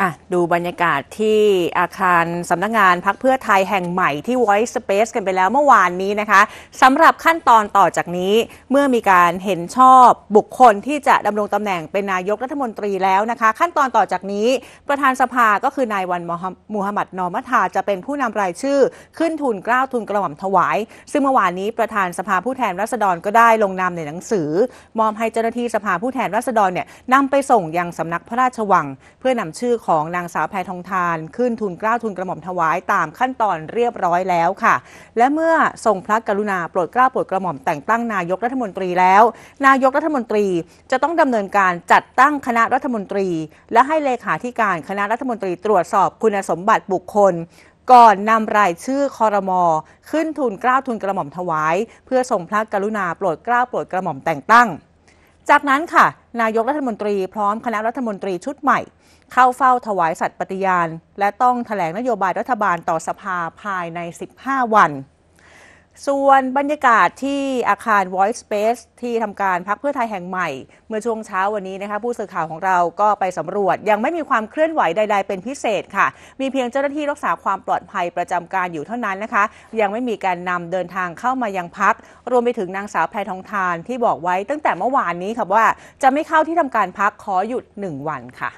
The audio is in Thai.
อ่ะดูบรรยากาศที่อาคารสำนักงงานพักเพื่อไทยแห่งใหม่ที่ Voice Space กันไปแล้วเมื่อวานนี้นะคะสำหรับขั้นตอนต่อจากนี้ เมื่อมีการเห็นชอบบุคคลที่จะดำรงตำแหน่งเป็นนายกรัฐมนตรีแล้วนะคะ ขั้นตอนต่อจากนี้ ประธานสภาก็คือนายวันมูฮัมหมัดนอมัทาจะเป็นผู้นำรายชื่อขึ้นทุนกล้าวทุนกระหม่อมถวาย ซึ่งเมื่อวานนี้ประธานสภาผู้แทนราษฎรก็ได้ลงนามในหนังสือ มอบให้เจ้าหน้าที่สภาผู้แทนราษฎรเนี่ยนำไปส่งยังสำนักพระราชวังเพื่อนำชื่อของของนางสาวแพทองทานขึ้นทุนกล้าทุนกระหม่อมถวาย ตามขั้นตอนเรียบร้อยแล้วค่ะ และเมื่อทรงพระกรุณาโปรดเกล้าโปรดกระหม่อมแต่งตั้งนายกรัฐมนตรีแล้ว นายกรัฐมนตรีจะต้องดำเนินการจัดตั้งคณะรัฐมนตรี และให้เลขาธิการคณะรัฐมนตรีตรวจสอบคุณสมบัติบุคคล ก่อนนำรายชื่อคอรมอขึ้นทุนกล้าวทุนกระหม่อมถวาย เพื่อส่งพระกรุณาโปรดเกล้าโปรดกระหม่อมแต่งตั้งจากนั้นค่ะ นายกรัฐมนตรีพร้อมคณะรัฐมนตรีชุดใหม่ เข้าเฝ้าถวายสัตย์ปฏิญาณ และต้องถแถลงนโยบายรัฐบาลต่อสภาภายใน 15 วันส่วนบรรยากาศที่อาคาร Voice Space ที่ทำการพักเพื่อไทยแห่งใหม่ เมื่อช่วงเช้าวันนี้นะคะ ผู้สื่อข่าวของเราก็ไปสำรวจ ยังไม่มีความเคลื่อนไหวใดๆเป็นพิเศษค่ะ มีเพียงเจ้าหน้าที่รักษาความปลอดภัยประจำการอยู่เท่านั้นนะคะ ยังไม่มีการนำเดินทางเข้ามายังพัก รวมไปถึงนางสาวแพทองทานที่บอกไว้ ตั้งแต่เมื่อวานนี้ค่ะว่า จะไม่เข้าที่ทำการพักขอหยุด 1 วันค่ะ